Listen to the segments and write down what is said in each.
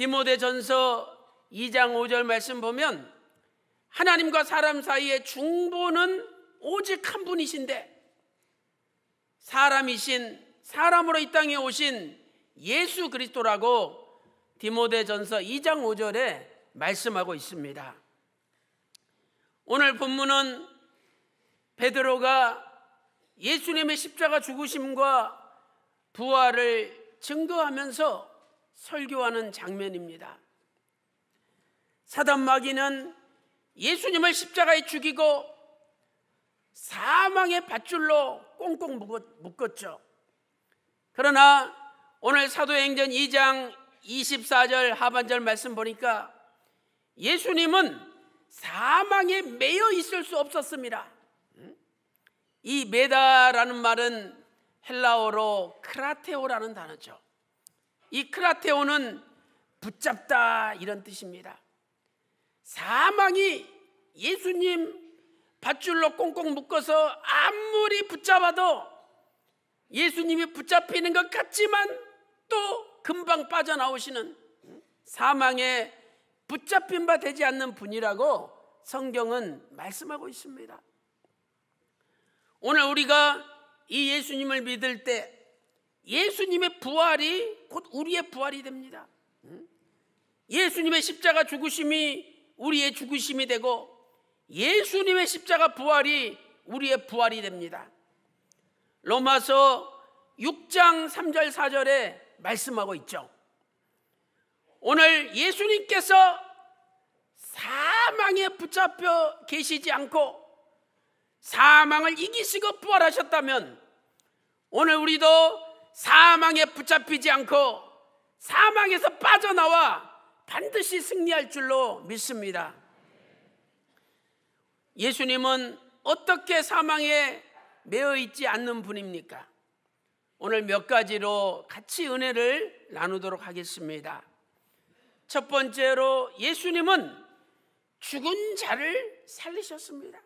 디모데전서 2장 5절 말씀 보면 하나님과 사람 사이의 중보는 오직 한 분이신데 사람이신 사람으로 이 땅에 오신 예수 그리스도라고 디모데전서 2장 5절에 말씀하고 있습니다. 오늘 본문은 베드로가 예수님의 십자가 죽으심과 부활을 증거하면서 설교하는 장면입니다. 사단 마귀는 예수님을 십자가에 죽이고 사망의 밧줄로 꽁꽁 묶었죠. 그러나 오늘 사도행전 2장 24절 하반절 말씀 보니까 예수님은 사망에 매여 있을 수 없었습니다. 음? 이 메다라는 말은 헬라어로 크라테오라는 단어죠. 이크라테오는 붙잡다 이런 뜻입니다. 사망이 예수님 밧줄로 꽁꽁 묶어서 아무리 붙잡아도 예수님이 붙잡히는 것 같지만 또 금방 빠져나오시는 사망에 붙잡힌 바 되지 않는 분이라고 성경은 말씀하고 있습니다. 오늘 우리가 이 예수님을 믿을 때 예수님의 부활이 곧 우리의 부활이 됩니다. 예수님의 십자가 죽으심이 우리의 죽으심이 되고 예수님의 십자가 부활이 우리의 부활이 됩니다. 로마서 6장 3절 4절에 말씀하고 있죠. 오늘 예수님께서 사망에 붙잡혀 계시지 않고 사망을 이기시고 부활하셨다면 오늘 우리도 사망에 붙잡히지 않고 사망에서 빠져나와 반드시 승리할 줄로 믿습니다. 예수님은 어떻게 사망에 매어 있지 않는 분입니까? 오늘 몇 가지로 같이 은혜를 나누도록 하겠습니다. 첫 번째로 예수님은 죽은 자를 살리셨습니다.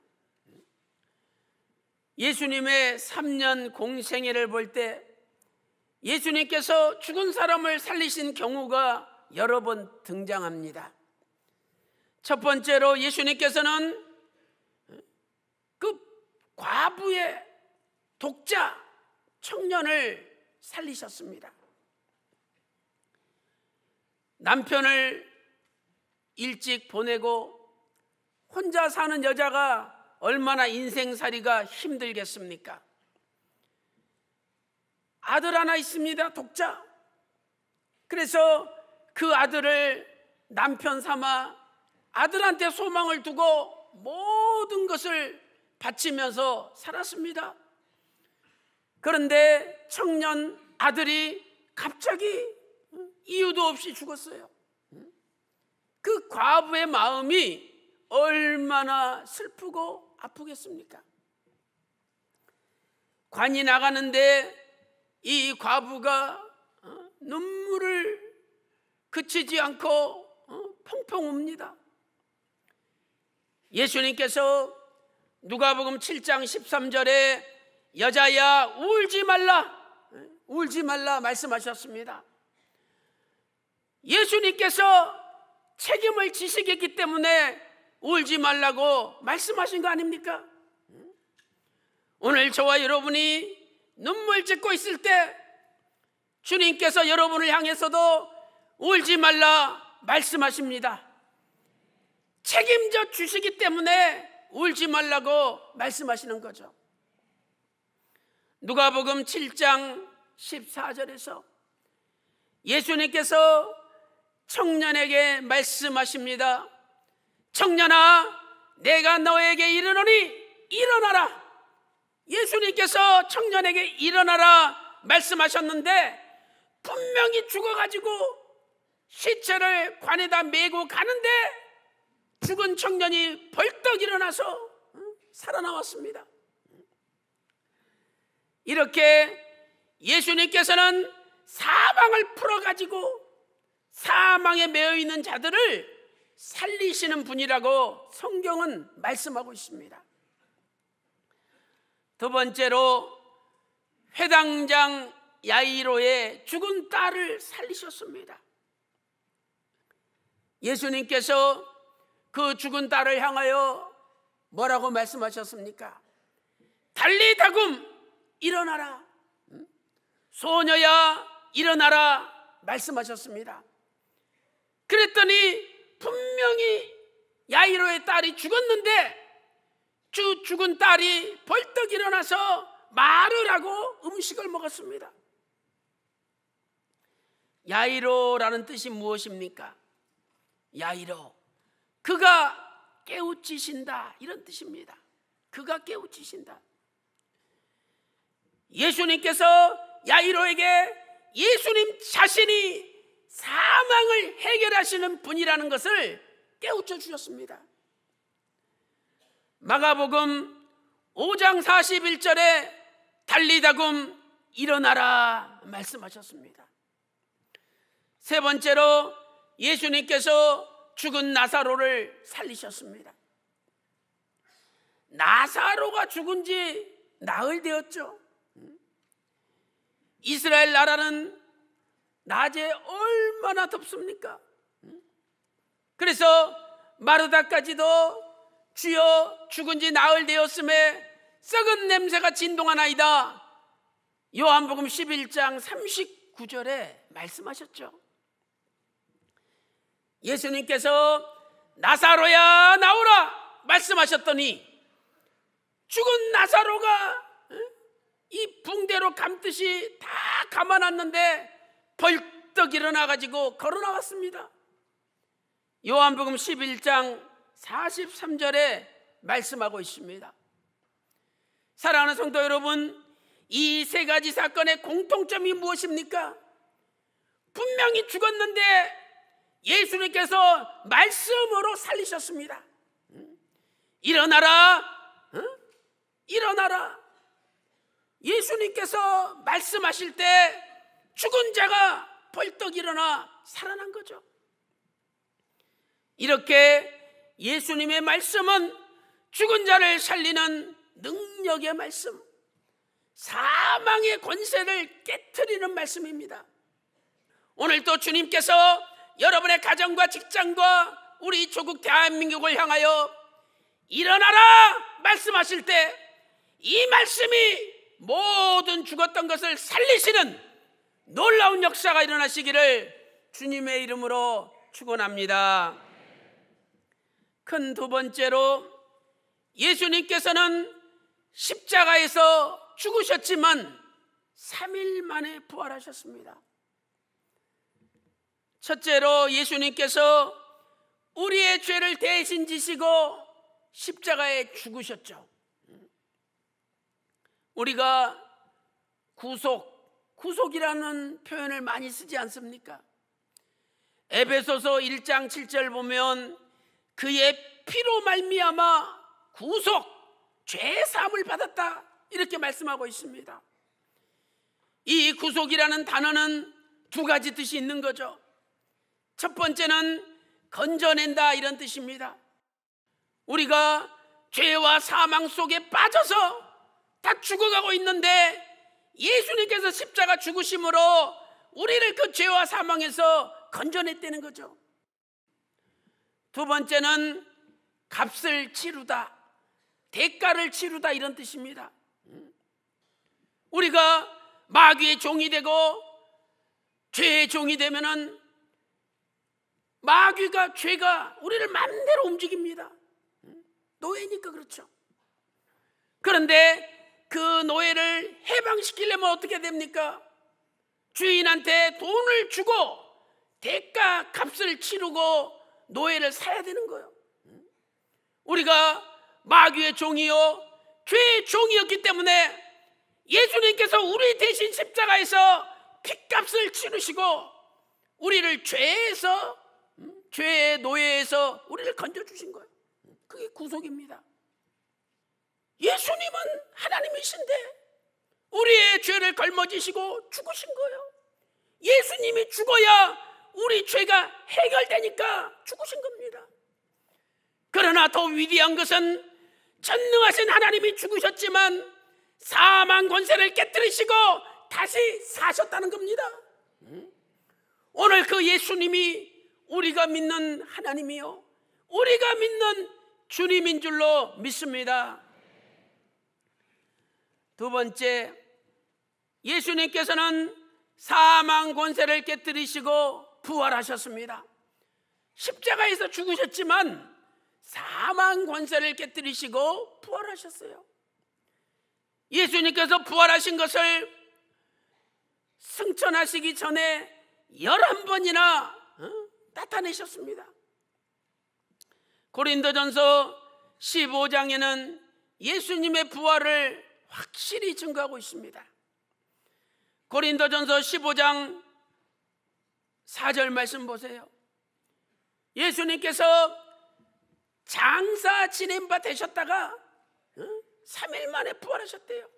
예수님의 3년 공생애를 볼때 예수님께서 죽은 사람을 살리신 경우가 여러 번 등장합니다. 첫 번째로 예수님께서는 그 과부의 독자 청년을 살리셨습니다. 남편을 일찍 보내고 혼자 사는 여자가 얼마나 인생살이가 힘들겠습니까? 아들 하나 있습니다. 독자. 그래서 그 아들을 남편 삼아 아들한테 소망을 두고 모든 것을 바치면서 살았습니다. 그런데 청년 아들이 갑자기 음, 이유도 없이 죽었어요. 음? 그 과부의 마음이 얼마나 슬프고 아프겠습니까? 관이 나가는데 이 과부가 어, 눈물을 그치지 않고 어, 펑펑 웁니다. 예수님께서 누가복음 7장 13절에 여자야 울지 말라 네, 울지 말라 말씀하셨습니다. 예수님께서 책임을 지시겠기 때문에 울지 말라고 말씀하신 거 아닙니까? 오늘 저와 여러분이 눈물 짓고 있을 때 주님께서 여러분을 향해서도 울지 말라 말씀하십니다. 책임져 주시기 때문에 울지 말라고 말씀하시는 거죠. 누가복음 7장 14절에서 예수님께서 청년에게 말씀하십니다. 청년아, 내가 너에게 이르노니 일어나라. 예수님께서 청년에게 일어나라 말씀하셨는데 분명히 죽어가지고 시체를 관에다 메고 가는데 죽은 청년이 벌떡 일어나서 살아나왔습니다. 이렇게 예수님께서는 사망을 풀어가지고 사망에 메어 있는 자들을 살리시는 분이라고 성경은 말씀하고 있습니다. 두 번째로 회당장 야이로의 죽은 딸을 살리셨습니다. 예수님께서 그 죽은 딸을 향하여 뭐라고 말씀하셨습니까? 달리다금 일어나라. 소녀야 일어나라 말씀하셨습니다. 그랬더니 분명히 야이로의 딸이 죽었는데 쭉 죽은 딸이 벌떡 일어나서 말을 하고 음식을 먹었습니다. 야이로라는 뜻이 무엇입니까? 야이로. 그가 깨우치신다. 이런 뜻입니다. 그가 깨우치신다. 예수님께서 야이로에게 예수님 자신이 사망을 해결하시는 분이라는 것을 깨우쳐 주셨습니다. 마가복음 5장 41절에 달리다금 일어나라 말씀하셨습니다. 세 번째로 예수님께서 죽은 나사로를 살리셨습니다. 나사로가 죽은 지 나흘 되었죠. 이스라엘 나라는 낮에 얼마나 덥습니까? 그래서 마르다까지도 주여 죽은 지 나흘 되었음에 썩은 냄새가 진동하나이다. 요한복음 11장 39절에 말씀하셨죠. 예수님께서 나사로야 나오라 말씀하셨더니 죽은 나사로가 이 붕대로 감듯이 다 감아놨는데 벌떡 일어나가지고 걸어 나왔습니다. 요한복음 11장 43절에 말씀하고 있습니다. 사랑하는 성도 여러분, 이 세 가지 사건의 공통점이 무엇입니까? 분명히 죽었는데 예수님께서 말씀으로 살리셨습니다. 일어나라, 일어나라. 예수님께서 말씀하실 때 죽은 자가 벌떡 일어나 살아난 거죠. 이렇게 예수님의 말씀은 죽은 자를 살리는 능력의 말씀, 사망의 권세를 깨뜨리는 말씀입니다. 오늘 도 주님께서 여러분의 가정과 직장과 우리 조국 대한민국을 향하여 일어나라 말씀하실 때 이 말씀이 모든 죽었던 것을 살리시는 놀라운 역사가 일어나시기를 주님의 이름으로 축원합니다. 큰두 번째로 예수님께서는 십자가에서 죽으셨지만 3일 만에 부활하셨습니다. 첫째로 예수님께서 우리의 죄를 대신 지시고 십자가에 죽으셨죠. 우리가 구속, 구속이라는 표현을 많이 쓰지 않습니까? 에베소서 1장 7절 보면 그의 피로 말미암아 구속 죄 사함을 받았다 이렇게 말씀하고 있습니다. 이 구속이라는 단어는 두 가지 뜻이 있는 거죠. 첫 번째는 건져낸다 이런 뜻입니다. 우리가 죄와 사망 속에 빠져서 다 죽어가고 있는데 예수님께서 십자가 죽으심으로 우리를 그 죄와 사망에서 건져냈다는 거죠. 두 번째는 값을 치르다. 대가를 치르다 이런 뜻입니다. 음. 우리가 마귀의 종이 되고 죄의 종이 되면은 마귀가 죄가 우리를 마음대로 움직입니다. 음. 노예니까 그렇죠. 그런데 그 노예를 해방시키려면 어떻게 됩니까? 주인한테 돈을 주고 대가 값을 치르고 노예를 사야 되는 거예요. 우리가 마귀의 종이요 죄의 종이었기 때문에 예수님께서 우리 대신 십자가에서 핏값을 치르시고 우리를 죄에서 죄의 노예에서 우리를 건져주신 거예요. 그게 구속입니다. 예수님은 하나님이신데 우리의 죄를 걸머지시고 죽으신 거예요. 예수님이 죽어야 우리 죄가 해결되니까 죽으신 겁니다. 그러나 더 위대한 것은 전능하신 하나님이 죽으셨지만 사망 권세를 깨뜨리시고 다시 사셨다는 겁니다. 오늘 그 예수님이 우리가 믿는 하나님이요. 우리가 믿는 주님인 줄로 믿습니다. 두 번째, 예수님께서는 사망 권세를 깨뜨리시고 부활하셨습니다. 십자가에서 죽으셨지만 사망 권세를 깨뜨리시고 부활하셨어요. 예수님께서 부활하신 것을 승천하시기 전에 열한 번이나 어? 나타내셨습니다. 고린도전서 15장에는 예수님의 부활을 확실히 증거하고 있습니다. 고린도전서 15장 4절 말씀 보세요. 예수님께서 장사 지낸 바 되셨다가 3일 만에 부활하셨대요.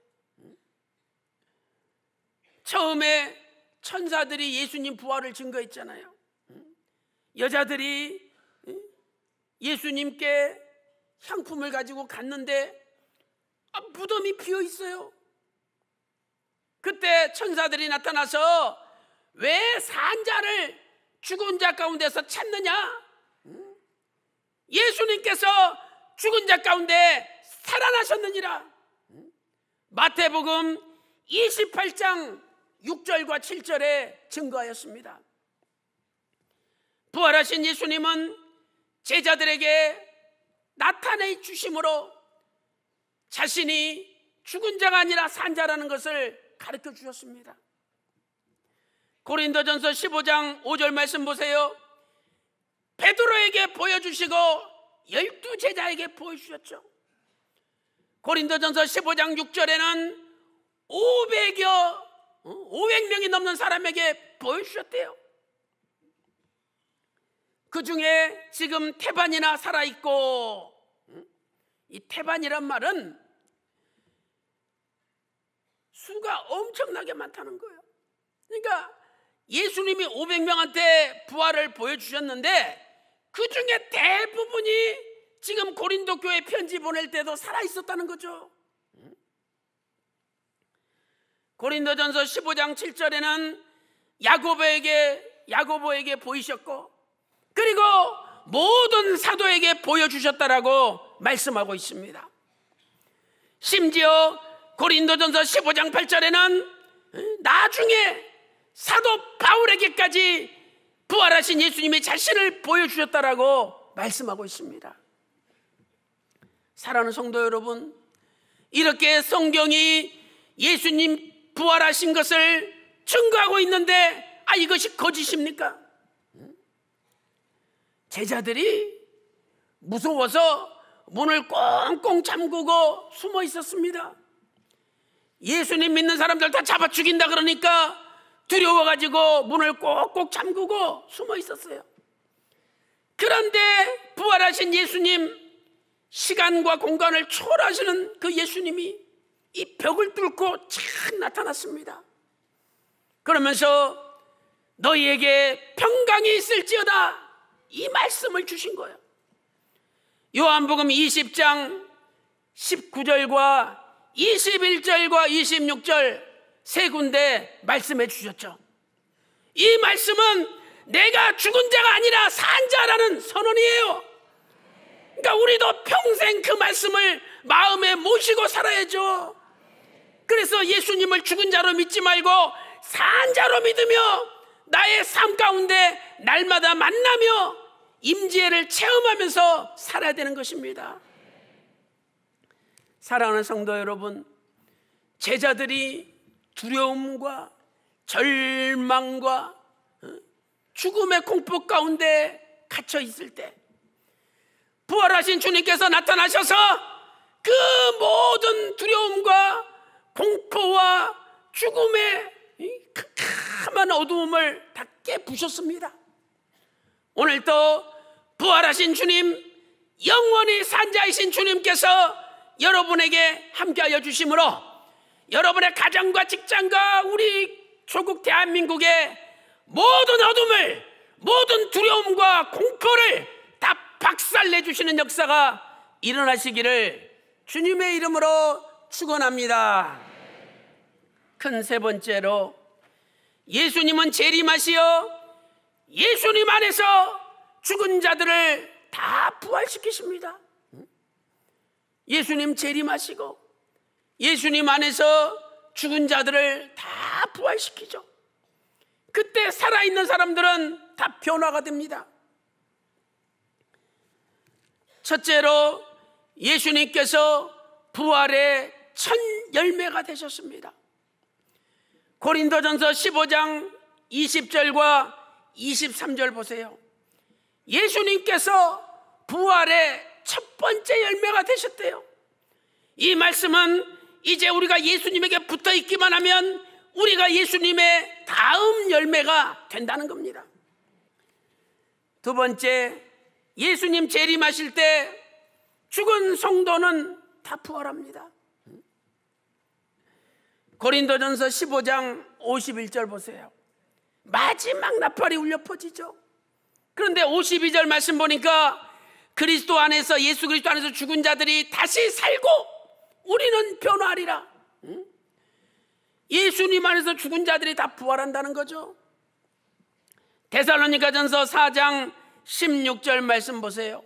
처음에 천사들이 예수님 부활을 증거했잖아요. 여자들이 예수님께 향품을 가지고 갔는데 아, 무덤이 비어 있어요. 그때 천사들이 나타나서 왜 산자를 죽은 자 가운데서 찾느냐? 예수님께서 죽은 자 가운데 살아나셨느니라. 마태복음 28장 6절과 7절에 증거하였습니다. 부활하신 예수님은 제자들에게 나타내 주심으로 자신이 죽은 자가 아니라 산 자라는 것을 가르쳐 주셨습니다. 고린도전서 15장 5절 말씀 보세요. 베드로에게 보여주시고 열두 제자에게 보여주셨죠. 고린도전서 15장 6절에는 500여 500명이 어, 넘는 사람에게 보여주셨대요. 그 중에 지금 태반이나 살아있고, 이 태반이란 말은 수가 엄청나게 많다는 거예요. 그러니까 예수님이 500명한테 부활을 보여주셨는데 그 중에 대부분이 지금 고린도 교회 편지 보낼 때도 살아 있었다는 거죠. 고린도전서 15장 7절에는 야고보에게 야고보에게 보이셨고 그리고 모든 사도에게 보여주셨다라고 말씀하고 있습니다. 심지어 고린도전서 15장 8절에는 나중에 사도 바울에게까지 부활하신 예수님의 자신을 보여주셨다라고 말씀하고 있습니다. 사랑하는 성도 여러분, 이렇게 성경이 예수님 부활하신 것을 증거하고 있는데, 아, 이것이 거짓입니까? 제자들이 무서워서 문을 꽁꽁 잠그고 숨어 있었습니다. 예수님 믿는 사람들 다 잡아 죽인다 그러니까 두려워가지고 문을 꼭꼭 잠그고 숨어 있었어요. 그런데 부활하신 예수님, 시간과 공간을 초월하시는 그 예수님이 이 벽을 뚫고 착 나타났습니다. 그러면서 너희에게 평강이 있을지어다 이 말씀을 주신 거예요. 요한복음 20장 19절과 21절과 26절 세 군데 말씀해 주셨죠. 이 말씀은 내가 죽은 자가 아니라 산 자라는 선언이에요. 그러니까 우리도 평생 그 말씀을 마음에 모시고 살아야죠. 그래서 예수님을 죽은 자로 믿지 말고 산 자로 믿으며 나의 삶 가운데 날마다 만나며 임재를 체험하면서 살아야 되는 것입니다. 사랑하는 성도 여러분, 제자들이 두려움과 절망과 어? 죽음의 공포 가운데 갇혀 있을 때 부활하신 주님께서 나타나셔서 그 모든 두려움과 공포와 죽음의 캄캄한 어두움을 다 깨부셨습니다. 오늘도 부활하신 주님, 영원히 산자이신 주님께서 여러분에게 함께하여 주심으로 여러분의 가정과 직장과 우리 조국 대한민국의 모든 어둠을 모든 두려움과 공포를 다 박살내 주시는 역사가 일어나시기를 주님의 이름으로 축원합니다. 큰 세 번째로 예수님은 재림하시어 예수님 안에서 죽은 자들을 다 부활시키십니다. 예수님 재림하시고 예수님 안에서 죽은 자들을 다 부활시키죠. 그때 살아있는 사람들은 다 변화가 됩니다. 첫째로 예수님께서 부활의 첫 열매가 되셨습니다. 고린도전서 15장 20절과 23절 보세요. 예수님께서 부활의 첫 번째 열매가 되셨대요. 이 말씀은 이제 우리가 예수님에게 붙어 있기만 하면 우리가 예수님의 다음 열매가 된다는 겁니다. 두 번째, 예수님 재림하실 때 죽은 성도는 다 부활합니다. 고린도전서 15장 51절 보세요. 마지막 나팔이 울려 퍼지죠. 그런데 52절 말씀 보니까 그리스도 안에서 예수 그리스도 안에서 죽은 자들이 다시 살고 우리는 변화하리라. 예수님 안에서 죽은 자들이 다 부활한다는 거죠. 대살로니가전서 4장 16절 말씀 보세요.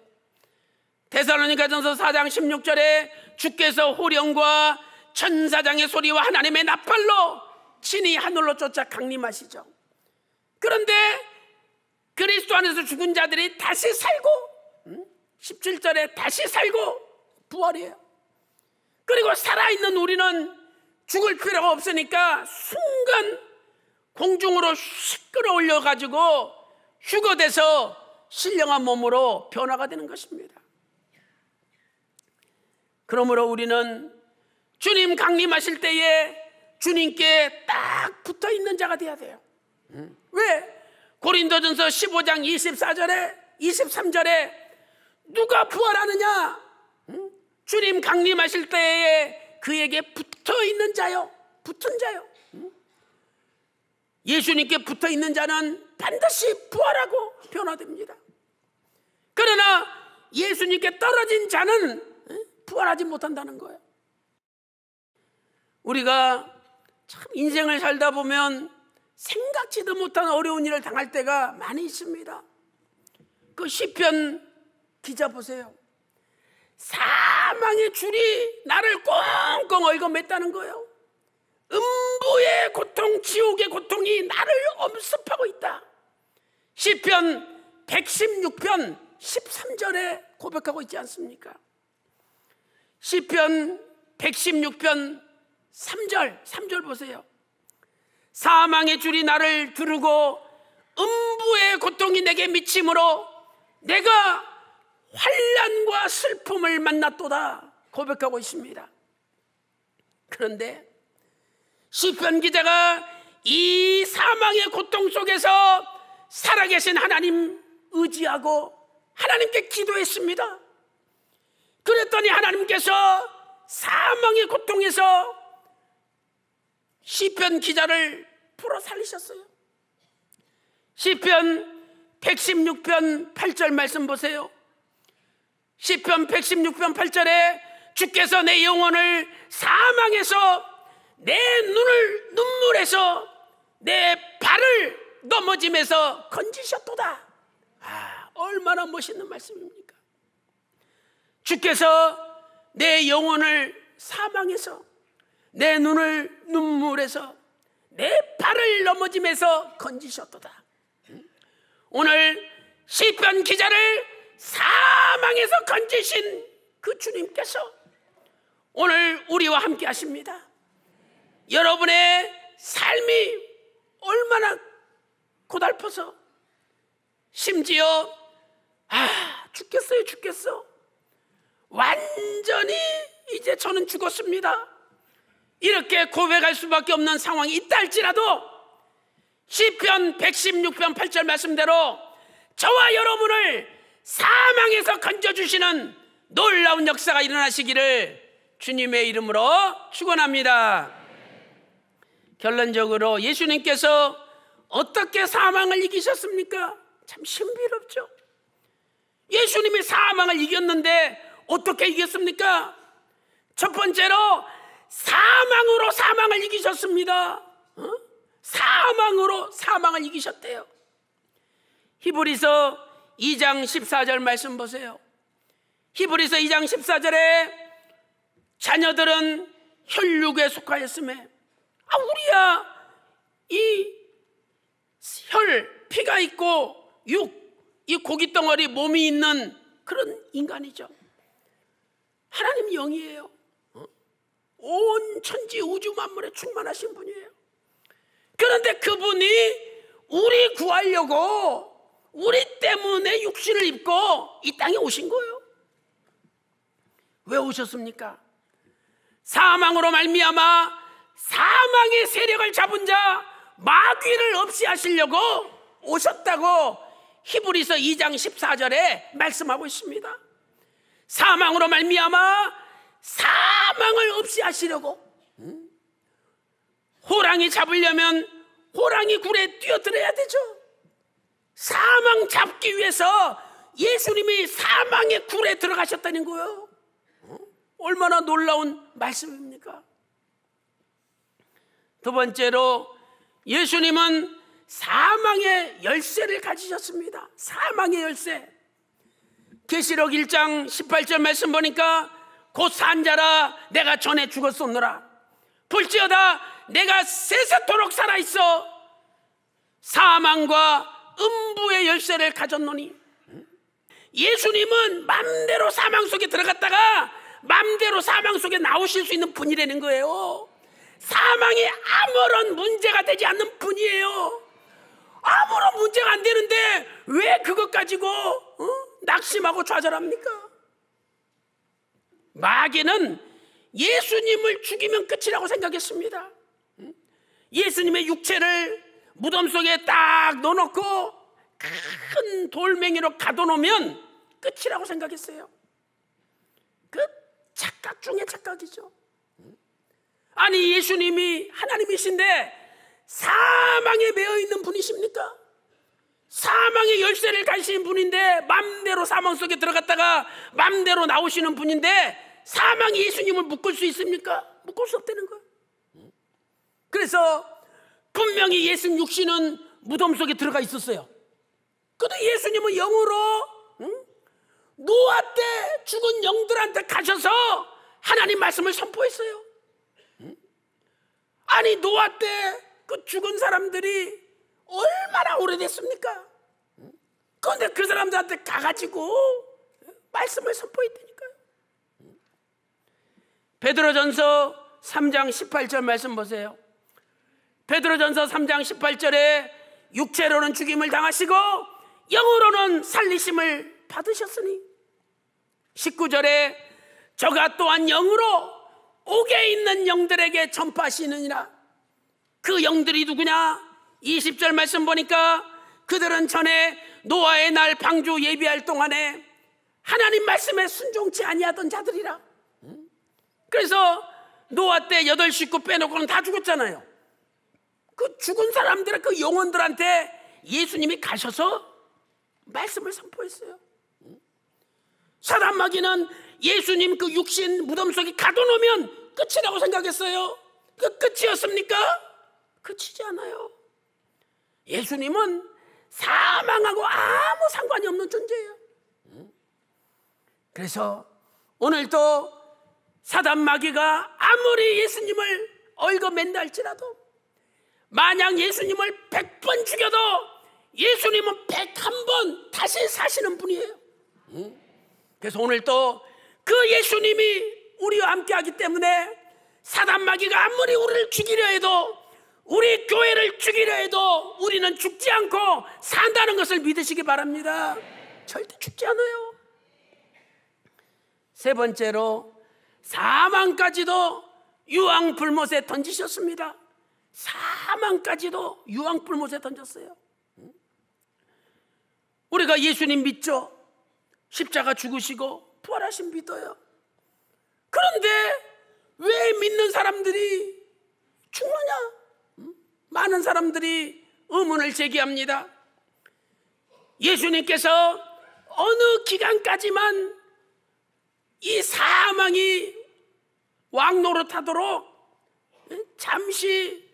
대살로니가전서 4장 16절에 주께서 호령과 천사장의 소리와 하나님의 나팔로 친히 하늘로 쫓아 강림하시죠. 그런데 그리스도 안에서 죽은 자들이 다시 살고 17절에 다시 살고 부활이에요. 그리고 살아있는 우리는 죽을 필요가 없으니까 순간 공중으로 시끄러올려가지고 휴거돼서 신령한 몸으로 변화가 되는 것입니다. 그러므로 우리는 주님 강림하실 때에 주님께 딱 붙어 있는 자가 되어야 돼요. 왜? 고린도전서 15장 24절에 23절에 누가 부활하느냐? 주님 강림하실 때에 그에게 붙어 있는 자요. 붙은 자요. 예수님께 붙어 있는 자는 반드시 부활하고 변화됩니다. 그러나 예수님께 떨어진 자는 부활하지 못한다는 거예요. 우리가 참 인생을 살다 보면 생각지도 못한 어려운 일을 당할 때가 많이 있습니다. 그 시편 기자 보세요. 사망의 줄이 나를 꽁꽁 얼어맸다는 거예요. 음부의 고통, 지옥의 고통이 나를 엄습하고 있다. 시편 116편 13절에 고백하고 있지 않습니까? 시편 116편 3절, 3절 보세요. 사망의 줄이 나를 두르고 음부의 고통이 내게 미침으로 내가 환란과 슬픔을 만났도다 고백하고 있습니다. 그런데 시편 기자가 이 사망의 고통 속에서 살아계신 하나님 의지하고 하나님께 기도했습니다. 그랬더니 하나님께서 사망의 고통에서 시편 기자를 풀어 살리셨어요. 시편 116편 8절 말씀 보세요. 시편 116편 8절에 주께서 내 영혼을 사망해서 내 눈을 눈물에서 내 발을 넘어짐에서 건지셨도다. 아, 얼마나 멋있는 말씀입니까? 주께서 내 영혼을 사망해서 내 눈을 눈물에서 내 발을 넘어짐에서 건지셨도다. 오늘 시편 기자를 사망에서 건지신 그 주님께서 오늘 우리와 함께 하십니다. 여러분의 삶이 얼마나 고달퍼서 심지어 아 죽겠어요 죽겠어 완전히 이제 저는 죽었습니다 이렇게 고백할 수밖에 없는 상황이 있다 할지라도 시편 116편 8절 말씀대로 저와 여러분을 사망에서 건져주시는 놀라운 역사가 일어나시기를 주님의 이름으로 축원합니다. 결론적으로 예수님께서 어떻게 사망을 이기셨습니까? 참 신비롭죠. 예수님이 사망을 이겼는데 어떻게 이겼습니까? 첫 번째로 사망으로 사망을 이기셨습니다. 어? 사망으로 사망을 이기셨대요. 히브리서 2장 14절 말씀 보세요. 히브리서 2장 14절에 자녀들은 혈육에 속하였음에 아 우리야 이혈 피가 있고 육 이 고기 덩어리 몸이 있는 그런 인간이죠. 하나님 영이에요. 어? 온 천지 우주 만물에 충만하신 분이에요. 그런데 그분이 우리 구하려고 우리 때문에 육신을 입고 이 땅에 오신 거예요. 왜 오셨습니까? 사망으로 말미암아 사망의 세력을 잡은 자 마귀를 없이 하시려고 오셨다고 히브리서 2장 14절에 말씀하고 있습니다. 사망으로 말미암아 사망을 없이 하시려고 호랑이 잡으려면 호랑이 굴에 뛰어들어야 되죠. 사망 잡기 위해서 예수님이 사망의 굴에 들어가셨다는 거예요. 어? 얼마나 놀라운 말씀입니까? 두 번째로 예수님은 사망의 열쇠를 가지셨습니다. 사망의 열쇠. 계시록 1장 18절 말씀 보니까 곧 산자라 내가 전에 죽었었노라. 불지어다 내가 세세토록 살아있어 사망과 음부의 열쇠를 가졌노니 예수님은 맘대로 사망 속에 들어갔다가 맘대로 사망 속에 나오실 수 있는 분이라는 거예요 사망이 아무런 문제가 되지 않는 분이에요 아무런 문제가 안 되는데 왜 그것 가지고 어? 낙심하고 좌절합니까? 마귀는 예수님을 죽이면 끝이라고 생각했습니다 예수님의 육체를 무덤 속에 딱 넣어놓고 큰 돌멩이로 가둬놓으면 끝이라고 생각했어요. 그 착각 중에 착각이죠. 아니 예수님이 하나님이신데 사망에 매어 있는 분이십니까? 사망의 열쇠를 가신 분인데 맘대로 사망 속에 들어갔다가 맘대로 나오시는 분인데 사망이 예수님을 묶을 수 있습니까? 묶을 수 없다는 거예요. 그래서 분명히 예수님 육신은 무덤 속에 들어가 있었어요. 그래도 예수님은 영으로 응? 노아 때 죽은 영들한테 가셔서 하나님 말씀을 선포했어요. 응? 아니 노아 때 그 죽은 사람들이 얼마나 오래됐습니까? 그런데 그 사람들한테 가가지고 말씀을 선포했다니까요. 베드로전서 3장 18절 말씀 보세요. 베드로전서 3장 18절에 육체로는 죽임을 당하시고 영으로는 살리심을 받으셨으니 19절에 저가 또한 영으로 옥에 있는 영들에게 전파하시느니라 그 영들이 누구냐 20절 말씀 보니까 그들은 전에 노아의 날 방주 예비할 동안에 하나님 말씀에 순종치 아니하던 자들이라 그래서 노아 때 8, 덟 식구 빼놓고는 다 죽었잖아요 그 죽은 사람들의 그 영혼들한테 예수님이 가셔서 말씀을 선포했어요. 사단 마귀는 예수님 그 육신 무덤 속에 가둬놓으면 끝이라고 생각했어요. 그 끝이었습니까? 끝이지 않아요. 예수님은 사망하고 아무 상관이 없는 존재예요. 그래서 오늘도 사단 마귀가 아무리 예수님을 얼거 맨날지라도 만약 예수님을 100번 죽여도 예수님은 101번 다시 사시는 분이에요. 그래서 오늘 또 그 예수님이 우리와 함께 하기 때문에 사단마귀가 아무리 우리를 죽이려 해도 우리 교회를 죽이려 해도 우리는 죽지 않고 산다는 것을 믿으시기 바랍니다. 절대 죽지 않아요. 세 번째로 사망까지도 유황 불못에 던지셨습니다. 사망까지도 유황불못에 던졌어요. 우리가 예수님 믿죠? 십자가 죽으시고 부활하신 믿어요. 그런데 왜 믿는 사람들이 죽느냐? 많은 사람들이 의문을 제기합니다. 예수님께서 어느 기간까지만 이 사망이 왕노릇하도록 잠시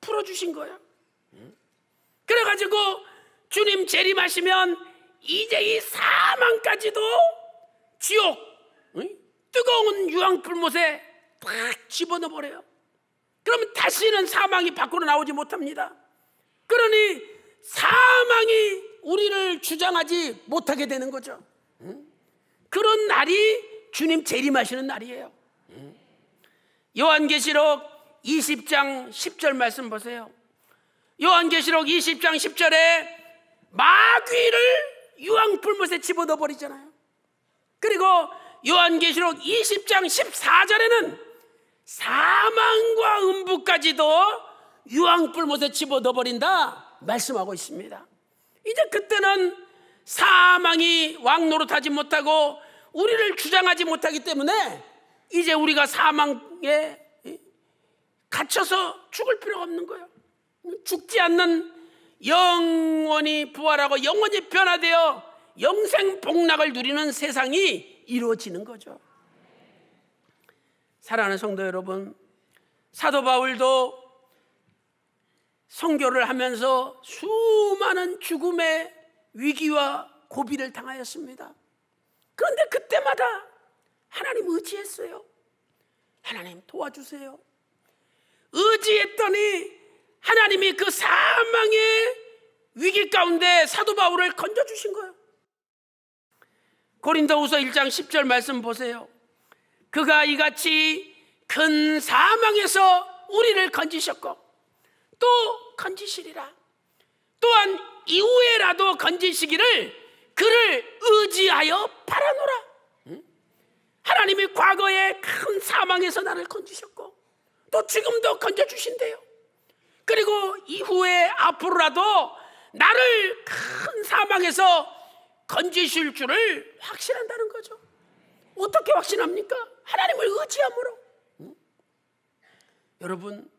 풀어주신 거야. 그래가지고 주님 재림하시면 이제 이 사망까지도 지옥 뜨거운 유황불못에 팍 집어넣어버려요. 그러면 다시는 사망이 밖으로 나오지 못합니다. 그러니 사망이 우리를 주장하지 못하게 되는 거죠. 그런 날이 주님 재림하시는 날이에요. 요한계시록 20장 10절 말씀 보세요. 요한계시록 20장 10절에 마귀를 유황풀못에 집어넣어 버리잖아요. 그리고 요한계시록 20장 14절에는 사망과 음부까지도 유황불못에 집어넣어 버린다 말씀하고 있습니다. 이제 그때는 사망이 왕 노릇하지 못하고 우리를 주장하지 못하기 때문에 이제 우리가 사망의 갇혀서 죽을 필요가 없는 거예요. 죽지 않는 영원히 부활하고 영원히 변화되어 영생 복락을 누리는 세상이 이루어지는 거죠. 사랑하는 성도 여러분, 사도 바울도 성교를 하면서 수많은 죽음의 위기와 고비를 당하였습니다. 그런데 그때마다 하나님 의지했어요. 하나님 도와주세요. 의지했더니 하나님이 그 사망의 위기 가운데 사도 바울을 건져주신 거예요. 고린도후서 1장 10절 말씀 보세요. 그가 이같이 큰 사망에서 우리를 건지셨고 또 건지시리라. 또한 이후에라도 건지시기를 그를 의지하여 바라노라. 하나님이 과거에 큰 사망에서 나를 건지셨고 또 지금도 건져주신대요. 그리고 이후에 앞으로라도 나를 큰 사망에서 건지실 줄을 확신한다는 거죠. 어떻게 확신합니까? 하나님을 의지함으로. 응? 여러분,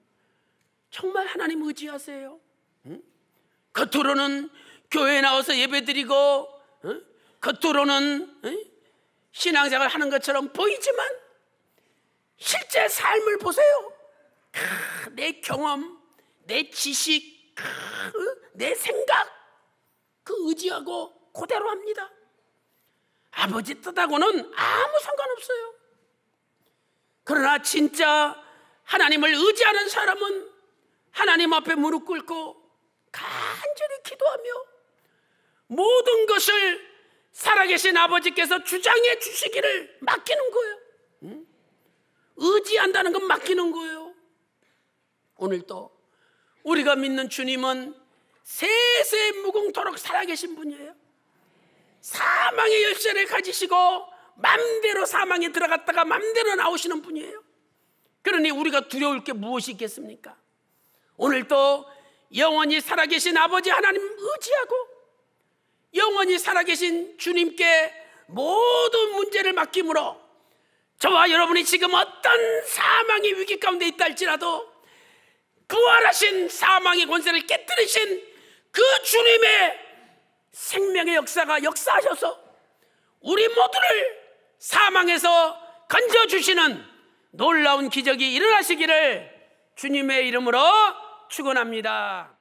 정말 하나님 의지하세요. 응? 겉으로는 교회 에 나와서 예배 드리고, 응? 겉으로는 신앙생활 하는 것처럼 보이지만, 실제 삶을 보세요. 내 경험, 내 지식, 어? 내 생각 그 의지하고 그대로 합니다. 아버지 뜻하고는 아무 상관없어요. 그러나 진짜 하나님을 의지하는 사람은 하나님 앞에 무릎 꿇고 간절히 기도하며 모든 것을 살아계신 아버지께서 주장해 주시기를 맡기는 거예요. 의지한다는 건 맡기는 거예요. 오늘도 우리가 믿는 주님은 세세 무공토록 살아계신 분이에요. 사망의 열쇠를 가지시고 맘대로 사망에 들어갔다가 맘대로 나오시는 분이에요. 그러니 우리가 두려울 게 무엇이 있겠습니까? 오늘도 영원히 살아계신 아버지 하나님 의지하고 영원히 살아계신 주님께 모든 문제를 맡김으로 저와 여러분이 지금 어떤 사망의 위기 가운데 있다 할지라도 부활하신 사망의 권세를 깨뜨리신 그 주님의 생명의 역사가 역사하셔서 우리 모두를 사망에서 건져주시는 놀라운 기적이 일어나시기를 주님의 이름으로 축원합니다.